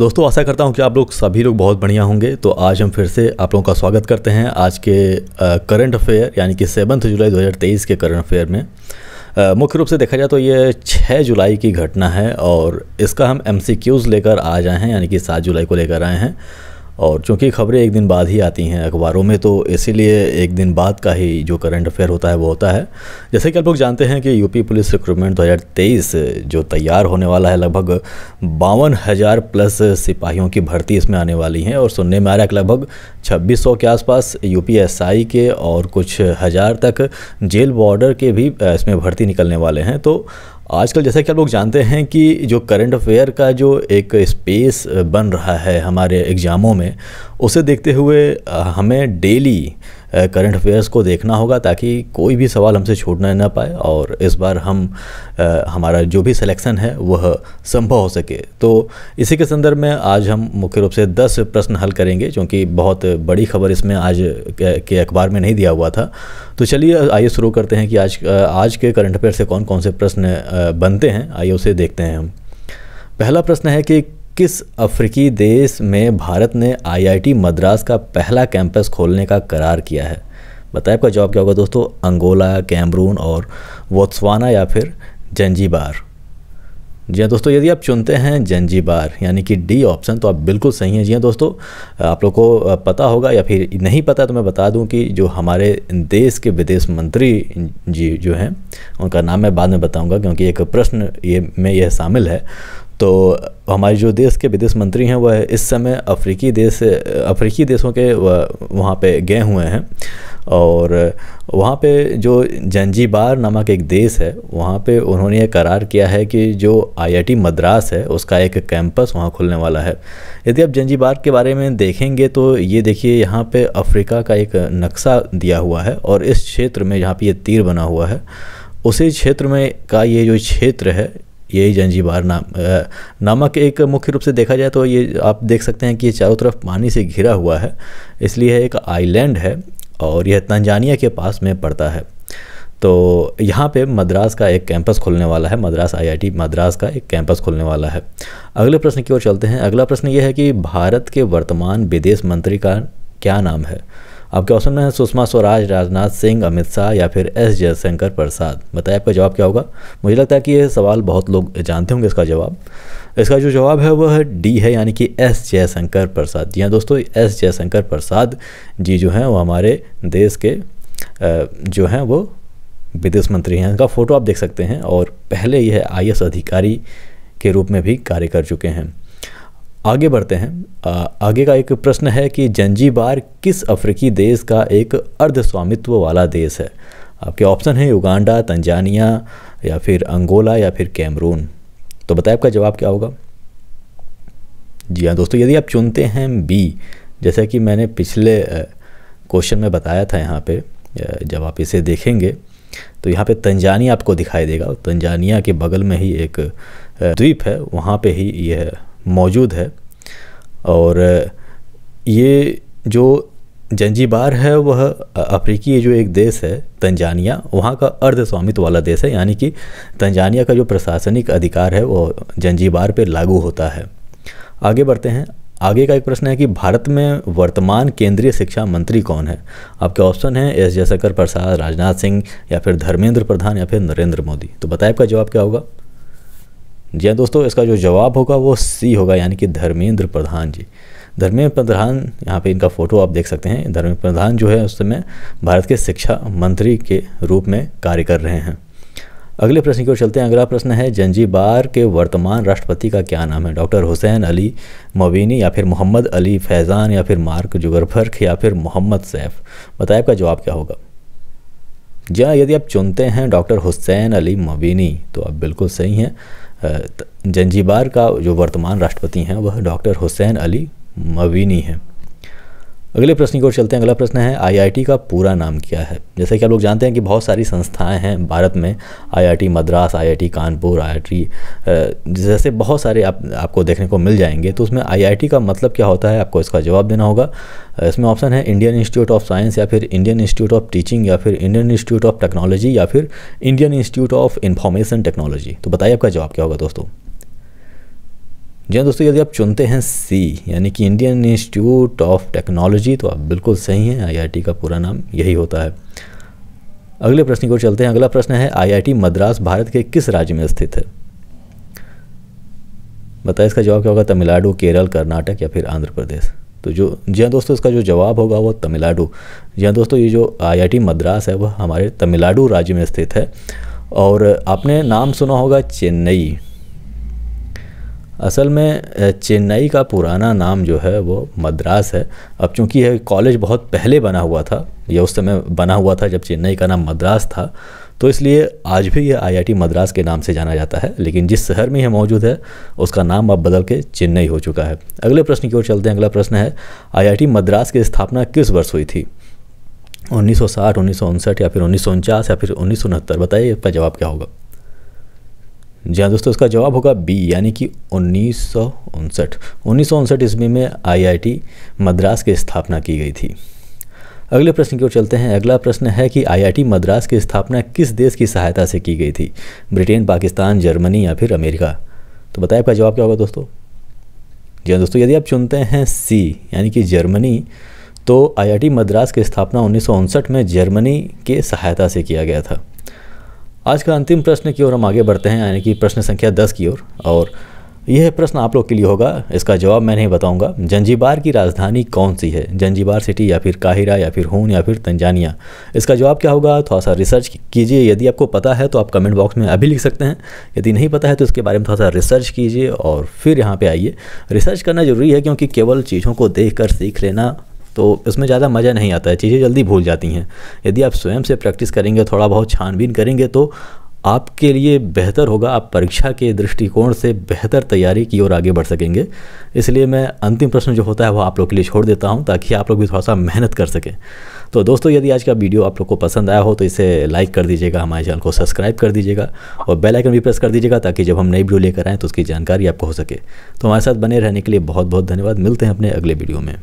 दोस्तों आशा करता हूँ कि आप लोग सभी लोग बहुत बढ़िया होंगे तो आज हम फिर से आप लोगों का स्वागत करते हैं आज के करंट अफेयर यानी कि सेवन्थ जुलाई 2023 के करंट अफेयर में मुख्य रूप से देखा जाए तो ये 6 जुलाई की घटना है और इसका हम एम लेकर आ जाए हैं यानी कि सात जुलाई को लेकर आए हैं और चूँकि खबरें एक दिन बाद ही आती हैं अखबारों में तो इसीलिए एक दिन बाद का ही जो करंट अफेयर होता है वो होता है जैसे कि आप लोग जानते हैं कि यूपी पुलिस रिक्रूटमेंट 2023 जो तैयार होने वाला है लगभग बावन हज़ार प्लस सिपाहियों की भर्ती इसमें आने वाली हैं और सुनने में आ रहा है कि लगभग छब्बीस के आसपास यूपीएसआई के और कुछ हज़ार तक जेल बॉर्डर के भी इसमें भर्ती निकलने वाले हैं तो आजकल जैसा कि आप लोग जानते हैं कि जो करंट अफेयर का जो एक स्पेस बन रहा है हमारे एग्ज़ामों में उसे देखते हुए हमें डेली करंट अफेयर्स को देखना होगा ताकि कोई भी सवाल हमसे छूटना ना पाए और इस बार हम हमारा जो भी सिलेक्शन है वह संभव हो सके तो इसी के संदर्भ में आज हम मुख्य रूप से दस प्रश्न हल करेंगे क्योंकि बहुत बड़ी खबर इसमें आज के अखबार में नहीं दिया हुआ था तो चलिए आइए शुरू करते हैं कि आज आज के करंट अफेयर से कौन कौन से प्रश्न बनते हैं आइए उसे देखते हैं हम पहला प्रश्न है कि किस अफ्रीकी देश में भारत ने आईआईटी मद्रास का पहला कैंपस खोलने का करार किया है बताए आपका जवाब क्या होगा दोस्तों अंगोला कैमरून और वोत्सवाना या फिर जंजीबार जी हाँ दोस्तों यदि आप चुनते हैं जंजीबार यानी कि डी ऑप्शन तो आप बिल्कुल सही हैं जी हाँ दोस्तों आप लोग को पता होगा या फिर नहीं पता तो मैं बता दूं कि जो हमारे देश के विदेश मंत्री जी जो हैं उनका नाम मैं बाद में बताऊंगा क्योंकि एक प्रश्न ये में यह शामिल है तो हमारे जो देश के विदेश मंत्री हैं वह इस समय अफ्रीकी देश अफ्रीकी देशों के वहाँ पे गए हुए हैं और वहाँ पे जो जंजीबार नामक एक देश है वहाँ पे उन्होंने ये करार किया है कि जो आईआईटी मद्रास है उसका एक कैंपस वहाँ खुलने वाला है यदि आप जंजीबार के बारे में देखेंगे तो ये देखिए यहाँ पे अफ्रीका का एक नक्शा दिया हुआ है और इस क्षेत्र में यहाँ पे ये तीर बना हुआ है उसी क्षेत्र में का ये जो क्षेत्र है यही जंजीबार नाम नामक एक मुख्य रूप से देखा जाए तो ये आप देख सकते हैं कि ये चारों तरफ पानी से घिरा हुआ है इसलिए एक आइलैंड है और यह तंजानिया के पास में पड़ता है तो यहाँ पे मद्रास का एक कैंपस खुलने वाला है मद्रास आईआईटी मद्रास का एक कैंपस खुलने वाला है अगले प्रश्न की ओर चलते हैं अगला प्रश्न ये है कि भारत के वर्तमान विदेश मंत्री का क्या नाम है आपके ऑप्शन में है सुषमा स्वराज राजनाथ सिंह अमित शाह या फिर एस जयशंकर प्रसाद बताइए आपका जवाब क्या होगा मुझे लगता है कि ये सवाल बहुत लोग जानते होंगे इसका जवाब इसका जो जवाब है वह डी है यानी कि एस जयशंकर प्रसाद जी हाँ दोस्तों एस जयशंकर प्रसाद जी जो हैं वो हमारे देश के जो हैं वो विदेश मंत्री हैं इनका फ़ोटो आप देख सकते हैं और पहले यह आई अधिकारी के रूप में भी कार्य कर चुके हैं आगे बढ़ते हैं आगे का एक प्रश्न है कि जंजीबार किस अफ्रीकी देश का एक अर्ध स्वामित्व वाला देश है आपके ऑप्शन हैं युगांडा तंजानिया या फिर अंगोला या फिर कैमरून तो बताए आपका जवाब क्या होगा जी हाँ दोस्तों यदि आप चुनते हैं बी जैसा कि मैंने पिछले क्वेश्चन में बताया था यहाँ पे जब आप इसे देखेंगे तो यहाँ पे तंजानिया आपको दिखाई देगा तंजानिया के बगल में ही एक द्वीप है वहाँ पे ही यह मौजूद है और ये जो जंजीबार है वह अफ्रीकी जो एक देश है तंजानिया वहाँ का अर्ध स्वामित्व वाला देश है यानी कि तंजानिया का जो प्रशासनिक अधिकार है वो जंजीबार पर लागू होता है आगे बढ़ते हैं आगे का एक प्रश्न है कि भारत में वर्तमान केंद्रीय शिक्षा मंत्री कौन है आपके ऑप्शन है एस जयशंकर प्रसाद राजनाथ सिंह या फिर धर्मेंद्र प्रधान या फिर नरेंद्र मोदी तो बताए आपका जवाब क्या होगा जी हाँ दोस्तों इसका जो जवाब होगा वो सी होगा यानी कि धर्मेंद्र प्रधान जी धर्मेंद्र प्रधान यहाँ पे इनका फ़ोटो आप देख सकते हैं धर्मेंद्र प्रधान जो है उस समय भारत के शिक्षा मंत्री के रूप में कार्य कर रहे हैं अगले प्रश्न की ओर चलते हैं अगला प्रश्न है जंजीबार के वर्तमान राष्ट्रपति का क्या नाम है डॉक्टर हुसैन अली मोबीनी या फिर मोहम्मद अली फैज़ान या फिर मार्क जुगरफर्क या फिर मोहम्मद सैफ बताए आपका जवाब क्या होगा जी हाँ यदि आप चुनते हैं डॉक्टर हुसैन अली मबीनी तो आप बिल्कुल सही हैं जंजीबार का जो वर्तमान राष्ट्रपति हैं वह डॉक्टर हुसैन अली मवीनी हैं अगले प्रश्न की ओर चलते हैं अगला प्रश्न है आईआईटी का पूरा नाम क्या है जैसे कि आप लोग जानते हैं कि बहुत सारी संस्थाएं हैं भारत में IIT Madras IIT Kanpur IIT जैसे बहुत सारे आप आपको देखने को मिल जाएंगे तो उसमें आईआईटी का मतलब क्या होता है आपको इसका जवाब देना होगा इसमें ऑप्शन है इंडियन इंस्टीट्यूट ऑफ साइंस या फिर इंडियन इंस्टीट्यूट ऑफ टीचिंग या फिर इंडियन इंस्टीट्यूट ऑफ टेक्नोलॉजी या फिर Indian Institute of Information Technology तो बताइए आपका जवाब क्या होगा दोस्तों जी हाँ दोस्तों यदि आप चुनते हैं सी यानी कि इंडियन इंस्टीट्यूट ऑफ टेक्नोलॉजी तो आप बिल्कुल सही हैं आईआईटी का पूरा नाम यही होता है अगले प्रश्न की ओर चलते हैं अगला प्रश्न है आईआईटी मद्रास भारत के किस राज्य में स्थित है बताए इसका जवाब क्या होगा तमिलनाडु केरल कर्नाटक या फिर आंध्र प्रदेश तो जो जी हाँ दोस्तों इसका जो जवाब होगा वो तमिलनाडु जी हाँ दोस्तों ये जो आईआईटी मद्रास है वह हमारे तमिलनाडु राज्य में स्थित है और आपने नाम सुना होगा चेन्नई असल में चेन्नई का पुराना नाम जो है वो मद्रास है अब चूँकि यह कॉलेज बहुत पहले बना हुआ था या उस समय बना हुआ था जब चेन्नई का नाम मद्रास था तो इसलिए आज भी यह आईआईटी मद्रास के नाम से जाना जाता है लेकिन जिस शहर में यह मौजूद है उसका नाम अब बदल के चेन्नई हो चुका है अगले प्रश्न की ओर चलते हैं अगला प्रश्न है आईआईटी मद्रास की स्थापना किस वर्ष हुई थी 1960, उन्नीस या फिर उन्नीस या फिर उन्नीस बताइए इसका जवाब क्या होगा जी हाँ दोस्तों इसका जवाब होगा बी यानी कि उन्नीस सौ उनसठ उन्नीस सौ उनसठ ईस्वी में आईआईटी मद्रास की स्थापना की गई थी अगले प्रश्न की ओर चलते हैं अगला प्रश्न है कि आईआईटी मद्रास की स्थापना किस देश की सहायता से की गई थी ब्रिटेन पाकिस्तान जर्मनी या फिर अमेरिका तो बताए आपका जवाब क्या होगा दोस्तों जी हाँ दोस्तों यदि आप चुनते हैं सी यानी कि जर्मनी तो आईआईटी मद्रास की स्थापना उन्नीस में जर्मनी के सहायता से किया गया था आज का अंतिम प्रश्न की ओर हम आगे बढ़ते हैं यानी कि प्रश्न संख्या दस की ओर और यह प्रश्न आप लोग के लिए होगा इसका जवाब मैं नहीं बताऊंगा जंजीबार की राजधानी कौन सी है जंजीबार सिटी या फिर काहिरा या फिर हून या फिर तंजानिया इसका जवाब क्या होगा थोड़ा सा रिसर्च कीजिए यदि आपको पता है तो आप कमेंट बॉक्स में अभी लिख सकते हैं यदि नहीं पता है तो इसके बारे में थोड़ा सा रिसर्च कीजिए और फिर यहाँ पर आइए रिसर्च करना ज़रूरी है क्योंकि केवल चीज़ों को देख कर सीख लेना तो उसमें ज़्यादा मज़ा नहीं आता है चीज़ें जल्दी भूल जाती हैं यदि आप स्वयं से प्रैक्टिस करेंगे थोड़ा बहुत छानबीन करेंगे तो आपके लिए बेहतर होगा आप परीक्षा के दृष्टिकोण से बेहतर तैयारी की ओर आगे बढ़ सकेंगे इसलिए मैं अंतिम प्रश्न जो होता है वो आप लोग के लिए छोड़ देता हूँ ताकि आप लोग भी थोड़ा सा मेहनत कर सकें तो दोस्तों यदि आज का वीडियो आप लोग को पसंद आया हो तो इसे लाइक कर दीजिएगा हमारे चैनल को सब्सक्राइब कर दीजिएगा और बेल आइकन भी प्रेस कर दीजिएगा ताकि जब हम नई वीडियो लेकर आएँ तो उसकी जानकारी आपको हो सके तो हमारे साथ बने रहने के लिए बहुत बहुत धन्यवाद मिलते हैं अपने अगले वीडियो में